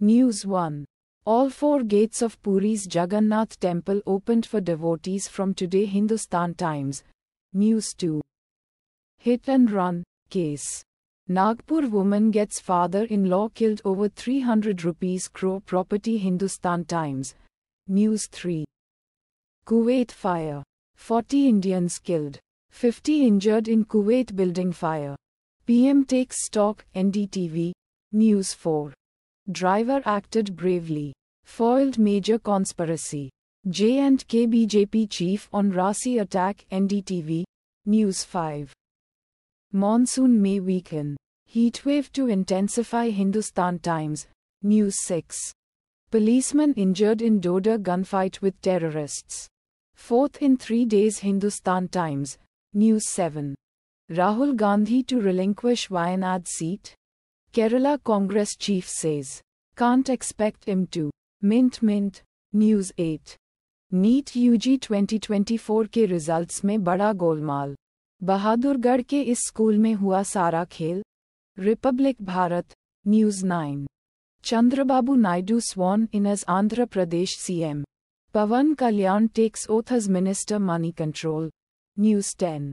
News 1. All four gates of Puri's Jagannath temple opened for devotees from today Hindustan Times. News 2. Hit and run case. Nagpur woman gets father-in-law killed over 300 rupees crore property Hindustan Times. News 3. Kuwait fire. 40 Indians killed. 50 injured in Kuwait building fire. PM takes stock NDTV. News 4. Driver acted bravely. Foiled major conspiracy. J&K BJP chief on Rasi attack NDTV, News 5. Monsoon may weaken. Heatwave to intensify Hindustan Times, News 6. Policeman injured in Doda gunfight with terrorists. Fourth in three days Hindustan Times, News 7. Rahul Gandhi to relinquish Wayanad seat, Kerala Congress chief says, can't expect him to. Mint Mint, News 8. NEET UG 2024 के results में बड़ा गोलमाल बहादुरगढ़ के इस school में हुआ सारा खेल Republic Bharat news 9 Chandrababu Naidu sworn in as Andhra Pradesh CM Pawan Kalyan takes oath as minister Moneycontrol news ten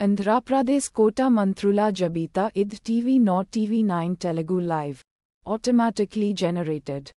Andhra Pradesh Kota Mantrula Jabita Id TV Not TV9 Telugu Live. Automatically generated.